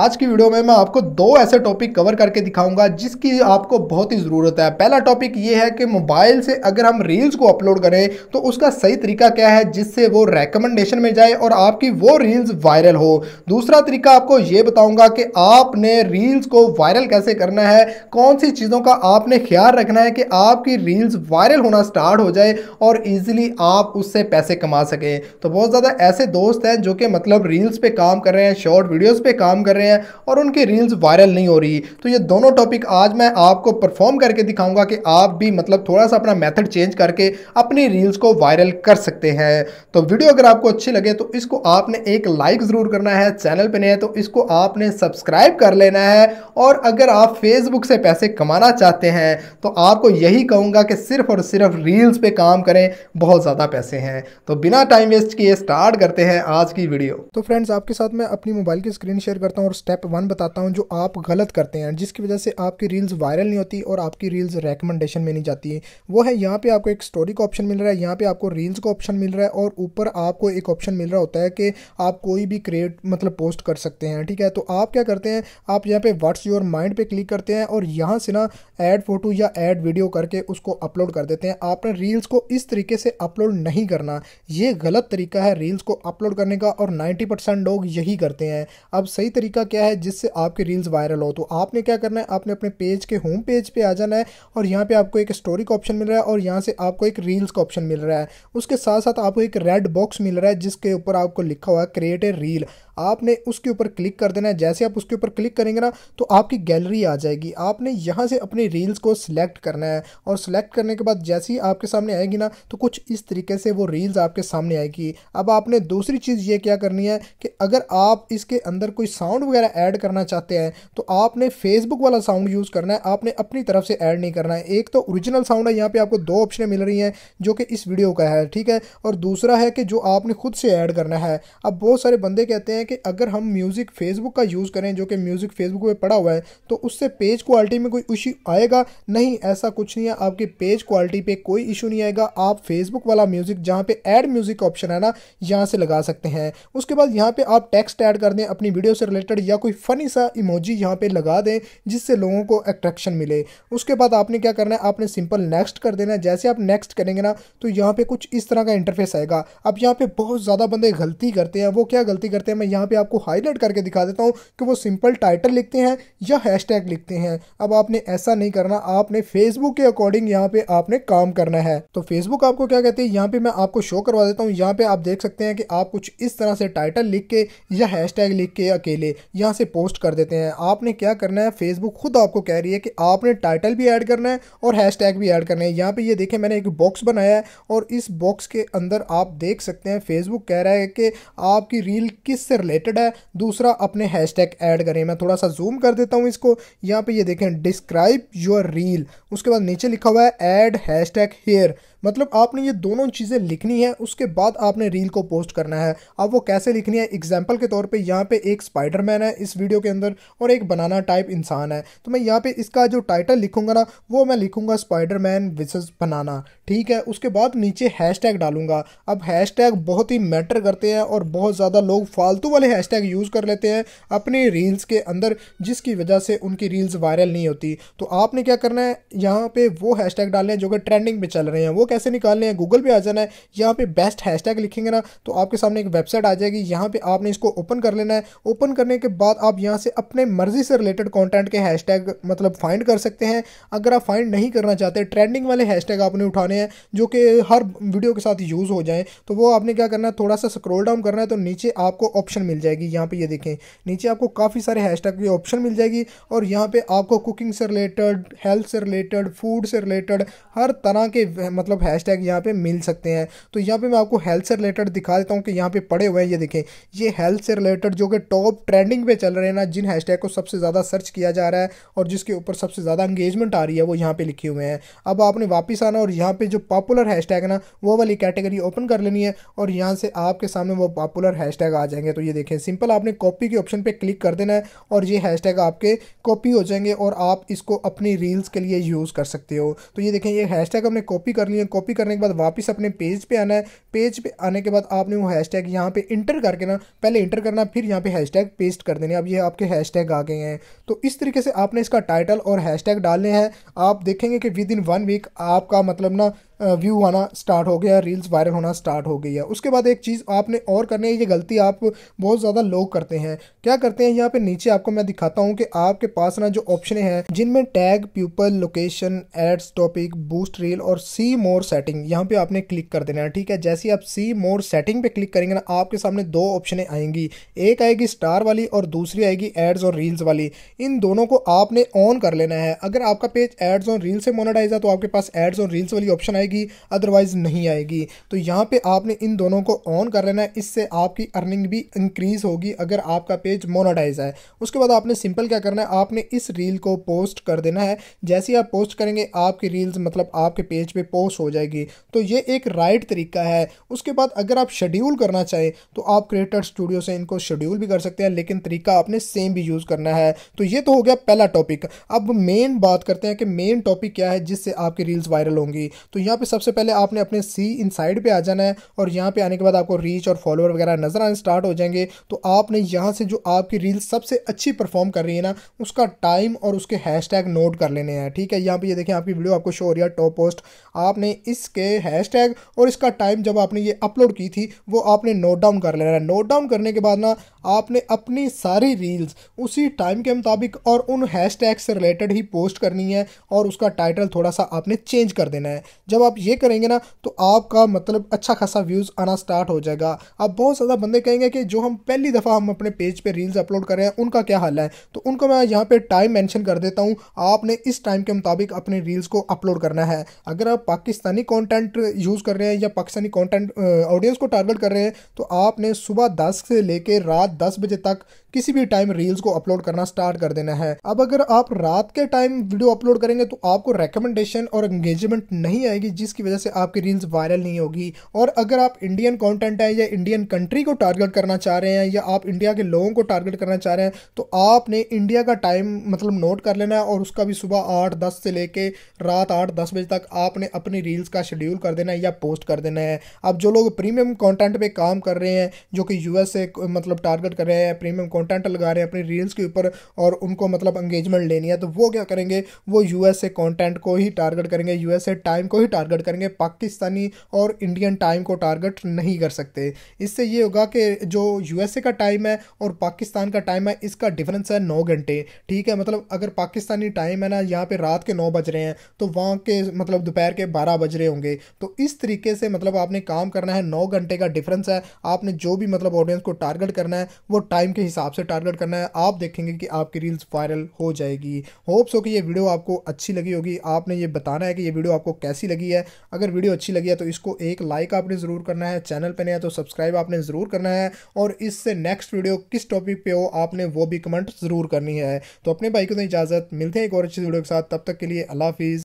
आज की वीडियो में मैं आपको दो ऐसे टॉपिक कवर करके दिखाऊंगा जिसकी आपको बहुत ही ज़रूरत है पहला टॉपिक ये है कि मोबाइल से अगर हम रील्स को अपलोड करें तो उसका सही तरीका क्या है जिससे वो रेकमेंडेशन में जाए और आपकी वो रील्स वायरल हो दूसरा तरीका आपको ये बताऊंगा कि आपने रील्स को वायरल कैसे करना है कौन सी चीज़ों का आपने ख्याल रखना है कि आपकी रील्स वायरल होना स्टार्ट हो जाए और ईजिली आप उससे पैसे कमा सकें तो बहुत ज़्यादा ऐसे दोस्त हैं जो कि मतलब रील्स पर काम कर रहे हैं शॉर्ट वीडियोज़ पर काम कर रहे रहे हैं और उनकी रील्स वायरल नहीं हो रही तो ये दोनों टॉपिक आज मैं आपको परफॉर्म करके दिखाऊंगा कि आप भी मतलब थोड़ा सा अपना मेथड चेंज करके अपनी रील्स को वायरल कर सकते हैं तो वीडियो अगर आपको अच्छी लगे तो इसको आपने एक लाइक ज़रूर करना है चैनल पर नहीं है तो इसको आपने सब्सक्राइब कर लेना है और अगर आप फेसबुक से पैसे कमाना चाहते हैं तो आपको यही कहूँगा कि सिर्फ और सिर्फ रील्स पे काम करें बहुत ज़्यादा पैसे हैं तो बिना टाइम वेस्ट किए स्टार्ट करते हैं आज की वीडियो तो फ्रेंड्स आपके साथ मैं अपनी मोबाइल की स्क्रीन शेयर करता हूँ और स्टेप वन बताता हूँ जो आप गलत करते हैं जिसकी वजह से आपकी रील्स वायरल नहीं होती और आपकी रील्स रेकमेंडेशन में नहीं जाती है वो है यहाँ पे आपको एक स्टोरी का ऑप्शन मिल रहा है यहाँ पे आपको रील्स का ऑप्शन मिल रहा है और ऊपर आपको एक ऑप्शन मिल रहा होता है कि आप कोई भी क्रिएट मतलब पोस्ट कर सकते हैं ठीक है तो आप क्या करते हैं आप यहाँ पे व्हाट्स योर माइंड पे क्लिक करते हैं और यहाँ से ना एड फोटो या एड वीडियो करके उसको अपलोड कर देते हैं आपने रील्स को इस तरीके से अपलोड नहीं करना ये गलत तरीका है रील्स को अपलोड करने का और नाइन्टी लोग यही करते हैं अब सही तरीके तरीका क्या है जिससे आपके रील्स वायरल हो तो आपने क्या करना है आपने अपने पेज के होम पेज पे आ जाना है और यहाँ पे आपको एक स्टोरी का ऑप्शन मिल रहा है और यहाँ से आपको एक रील्स का ऑप्शन मिल रहा है उसके साथ साथ आपको एक रेड बॉक्स मिल रहा है जिसके ऊपर आपको लिखा हुआ है क्रिएट ए रील आपने उसके ऊपर क्लिक कर देना है जैसे आप उसके ऊपर क्लिक करेंगे ना तो आपकी गैलरी आ जाएगी आपने यहाँ से अपनी रील्स को सिलेक्ट करना है और सिलेक्ट करने के बाद जैसे ही आपके सामने आएगी ना तो कुछ इस तरीके से वो रील्स आपके सामने आएगी अब आपने दूसरी चीज़ ये क्या करनी है कि अगर आप इसके अंदर कोई साउंड वगैरह ऐड करना चाहते हैं तो आपने फेसबुक वाला साउंड यूज़ करना है आपने अपनी तरफ से ऐड नहीं करना है एक तो ओरिजिनल साउंड है यहाँ पर आपको दो ऑप्शनें मिल रही हैं जो कि इस वीडियो का है ठीक है और दूसरा है कि जो आपने खुद से ऐड करना है अब बहुत सारे बंदे कहते हैं हैं कि अगर हम म्यूज़िक फेसबुक का यूज़ करें जो कि म्यूज़िक फेसबुक पे पड़ा हुआ है तो उससे पेज क्वालिटी में कोई इशू आएगा नहीं ऐसा कुछ नहीं है आपके पेज क्वालिटी पे कोई इशू नहीं आएगा आप फेसबुक वाला म्यूज़िक जहाँ पे ऐड म्यूज़िक ऑप्शन है ना यहाँ से लगा सकते हैं उसके बाद यहाँ पर आप टेक्स्ट ऐड कर दें अपनी वीडियो से रिलेटेड या कोई फ़नी सा इमोजी यहाँ पर लगा दें जिससे लोगों को अट्रैक्शन मिले उसके बाद आपने क्या करना है आपने सिंपल नेक्स्ट कर देना है जैसे आप नेक्स्ट करेंगे ना तो यहाँ पर कुछ इस तरह का इंटरफेस आएगा अब यहाँ पर बहुत ज़्यादा बंदे गलती करते हैं वो क्या गलती करते हैं मैं यहाँ पे आपको हाईलाइट करके दिखा देता हूँ कि वो सिंपल टाइटल लिखते हैं या हैशटैग लिखते हैं अब आपने ऐसा नहीं करना आपने फेसबुक के अकॉर्डिंग यहाँ पे आपने काम करना है तो फेसबुक आपको क्या कहते हैं यहाँ पे मैं आपको शो करवा देता हूँ यहाँ पे आप देख सकते हैं कि आप कुछ इस तरह से टाइटल लिख के या हैश लिख के अकेले यहाँ से पोस्ट कर देते हैं आपने क्या करना है फेसबुक खुद आपको कह रही है कि आपने टाइटल भी ऐड करना है और हैश भी ऐड करना है यहाँ पे ये देखें मैंने एक बॉक्स बनाया है और इस बॉक्स के अंदर आप देख सकते हैं फेसबुक कह रहा है कि आपकी रील किस से रिलेटेड है दूसरा अपने हैशटैग ऐड करें मैं थोड़ा सा जूम कर देता हूँ इसको यहाँ पे ये देखें डिस्क्राइब योर रील उसके बाद नीचे लिखा हुआ है ऐड हैशटैग हेयर मतलब आपने ये दोनों चीज़ें लिखनी है उसके बाद आपने रील को पोस्ट करना है अब वो कैसे लिखनी है एग्जाम्पल के तौर पर यहाँ पर एक स्पाइडरमैन है इस वीडियो के अंदर और एक बनाना टाइप इंसान है तो मैं यहाँ पर इसका जो टाइटल लिखूंगा ना वो मैं लिखूंगा स्पाइडरमैन विसेस बनाना ठीक है उसके बाद नीचे हैश डालूंगा अब हैश बहुत ही मैटर करते हैं और बहुत ज़्यादा लोग फालतू वाले हैश यूज़ कर लेते हैं अपने रील्स के अंदर जिसकी वजह से उनकी रील्स वायरल नहीं होती तो आपने क्या करना है यहाँ पे वो हैशटैग डालने हैं जो कि ट्रेंडिंग पे चल रहे हैं वो कैसे निकालने हैं गूगल पे आ जाना है यहाँ पे बेस्ट हैशटैग लिखेंगे ना तो आपके सामने एक वेबसाइट आ जाएगी यहाँ पे आपने इसको ओपन कर लेना है ओपन करने के बाद आप यहाँ से अपने मर्जी से रिलेटेड कॉन्टेंट के हैश मतलब फाइंड कर सकते हैं अगर आप फाइंड नहीं करना चाहते ट्रेंडिंग वाले हैशटैग आपने उठाने हैं जो कि हर वीडियो के साथ यूज़ हो जाए तो वो आपने क्या करना है थोड़ा सा स्क्रोल डाउन करना है तो नीचे आपको ऑप्शन मिल जाएगी यहाँ पर ये देखें नीचे आपको काफ़ी सारे हैशटैग की ऑप्शन मिल जाएगी और यहाँ पर आपको कुकिंग से रिलेटेड हेल्थ से रिलेटेड फूड से रिलेटेड हर तरह के मतलब हैश टैग यहाँ पर मिल सकते हैं तो यहाँ पर मैं आपको हेल्थ से रिलेटेड दिखा देता हूँ कि यहाँ पर पड़े हुए हैं ये देखें ये हेल्थ से रिलेटेड जो कि टॉप ट्रेंडिंग पे चल रहे हैं ना जिन हैश टैग को सबसे ज़्यादा सर्च किया जा रहा है और जिसके ऊपर सबसे ज़्यादा इंगेजमेंट आ रही है वो यहाँ पर लिखे हुए हैं अब आपने वापस आना और यहाँ पर जो पॉपुलर हैश है ना वो वाली कैटेगरी ओपन कर लेनी है और यहाँ से आपके सामने वो पॉपुलर हैश टैग आ जाएंगे तो ये देखें सिंपल आपने कॉपी के ऑप्शन पर क्लिक कर देना है और ये हैश टैग आपके कॉपी हो जाएंगे और आप इसको अपनी रील्स के लिए यूज़ कर सकते हो तो ये देखें ये हैश टैग हमने कॉपी कर है कॉपी करने के बाद वापस अपने पेज पे आना है पेज पे आने के बाद आपने वो हैश टैग यहाँ पे इंटर करके ना पहले इंटर करना फिर यहाँ पे हैश टैग पेस्ट कर देने अब ये आपके हैश टैग आ गए हैं तो इस तरीके से आपने इसका टाइटल और हैश टैग डालने हैं आप देखेंगे कि विद इन वन वीक आपका मतलब ना व्यू आना स्टार्ट हो गया रील्स वायरल होना स्टार्ट हो गई है उसके बाद एक चीज़ आपने और करनी है ये गलती आप बहुत ज़्यादा लोग करते हैं क्या करते हैं यहाँ पे नीचे आपको मैं दिखाता हूँ कि आपके पास ना जो ऑप्शन हैं जिनमें tag people location ads topic boost reel और सी मोर सेटिंग यहाँ पे आपने क्लिक कर देना है ठीक है जैसे आप सी मोर सेटिंग पे क्लिक करेंगे ना आपके सामने दो ऑप्शनें आएंगी एक आएगी स्टार वाली और दूसरी आएगी एड्स और रील्स वाली इन दोनों को आपने ऑन कर लेना है अगर आपका पेज एड्स और रील्स से मोनिटाइज है तो आपके पास एड्स और रील्स वाली ऑप्शन आएगी आएगी अदरवाइज़ नहीं आएगी तो यहाँ पे आपने इन दोनों को ऑन कर लेना है इससे आपकी अर्निंग भी इंक्रीज़ होगी अगर आपका पेज मोनाटाइज है उसके बाद आपने सिंपल क्या करना है आपने इस रील को पोस्ट कर देना है जैसे ही आप पोस्ट करेंगे आपकी रील्स मतलब आपके पेज पे पोस्ट हो जाएगी तो ये एक राइट तरीका है उसके बाद अगर आप शेड्यूल करना चाहें तो आप क्रिएटर स्टूडियो से इनको शेड्यूल भी कर सकते हैं लेकिन तरीका आपने सेम भी यूज़ करना है तो ये तो हो गया पहला टॉपिक अब मेन बात करते हैं कि मेन टॉपिक क्या है जिससे आपकी रील्स वायरल होंगी तो यहाँ यहाँ पे सबसे पहले आपने अपने सी इन साइड पर आ जाना है और यहाँ पे आने के बाद आपको रीच और फॉलोअर वगैरह नजर आने स्टार्ट हो जाएंगे तो आपने यहाँ से जो आपकी रील सबसे अच्छी परफॉर्म कर रही है ना उसका टाइम और उसके हैशटैग नोट कर लेने हैं ठीक है यहाँ पे ये देखें आपकी वीडियो आपको शो हो रही है टॉप पोस्ट आपने इसके हैशटैग और इसका टाइम जब आपने ये अपलोड की थी वो आपने नोट डाउन कर लेना है नोट डाउन करने के बाद ना आपने अपनी सारी रील्स उसी टाइम के मुताबिक और उन टैग से रिलेटेड ही पोस्ट करनी है और उसका टाइटल थोड़ा सा आपने चेंज कर देना है जब जब आप ये करेंगे ना तो आपका मतलब अच्छा खासा व्यूज़ आना स्टार्ट हो जाएगा अब बहुत ज़्यादा बंदे कहेंगे कि जो हम पहली दफ़ा हम अपने पेज पर पे रील्स अपलोड कर रहे हैं उनका क्या हाल है तो उनको मैं यहाँ पर टाइम मैंशन कर देता हूँ आपने इस टाइम के मुताबिक अपने रील्स को अपलोड करना है अगर आप पाकिस्तानी कॉन्टेंट यूज़ कर रहे हैं या पाकिस्तानी कॉन्टेंट ऑडियंस को टारगेट कर रहे हैं तो आपने सुबह दस से लेकर रात दस बजे तक किसी भी टाइम रील्स को अपलोड करना स्टार्ट कर देना है अब अगर आप रात के टाइम वीडियो अपलोड करेंगे तो आपको रेकमेंडेशन और एंगेजमेंट नहीं आएगी जिसकी वजह से आपकी रील्स वायरल नहीं होगी और अगर आप इंडियन कॉन्टेंट है या इंडियन कंट्री को टारगेट करना चाह रहे हैं या आप इंडिया के लोगों को टारगेट करना चाह रहे हैं तो आपने इंडिया का टाइम मतलब नोट कर लेना है और उसका भी सुबह आठ दस से लेके रात आठ दस बजे तक आपने अपनी रील्स का शेड्यूल कर देना है या पोस्ट कर देना है अब जो लोग प्रीमियम कॉन्टेंट पर काम कर रहे हैं जो कि यू से मतलब टारगेट कर रहे हैं प्रीमियम कॉन्टेंट लगा रहे हैं अपनी रील्स के ऊपर और उनको मतलब एंगेजमेंट लेनी है तो वो क्या करेंगे वो यू से कॉन्टेंट को ही टारगेट करेंगे यू टाइम को ही टारगेट टारगेट करेंगे पाकिस्तानी और इंडियन टाइम को टारगेट नहीं कर सकते इससे ये होगा कि जो यूएसए का टाइम है और पाकिस्तान का टाइम है इसका डिफरेंस है नौ घंटे ठीक है मतलब अगर पाकिस्तानी टाइम है ना यहाँ पे रात के नौ बज रहे हैं तो वहाँ के मतलब दोपहर के बारह बज रहे होंगे तो इस तरीके से मतलब आपने काम करना है नौ घंटे का डिफरेंस है आपने जो भी मतलब ऑडियंस को टारगेट करना है वो टाइम के हिसाब से टारगेट करना है आप देखेंगे कि आपकी रील्स वायरल हो जाएगी होप्स हो कि ये वीडियो आपको अच्छी लगी होगी आपने ये बताना है कि ये वीडियो आपको कैसी लगी है है अगर वीडियो अच्छी लगी है तो इसको एक लाइक आपने ज़रूर करना है चैनल पर नया तो सब्सक्राइब आपने ज़रूर करना है और इससे नेक्स्ट वीडियो किस टॉपिक पर हो आपने वो भी कमेंट ज़रूर करनी है तो अपने भाई को तो इजाज़त मिलते हैं एक और अच्छी वीडियो के साथ तब तक के लिए अल्लाह हाफिज़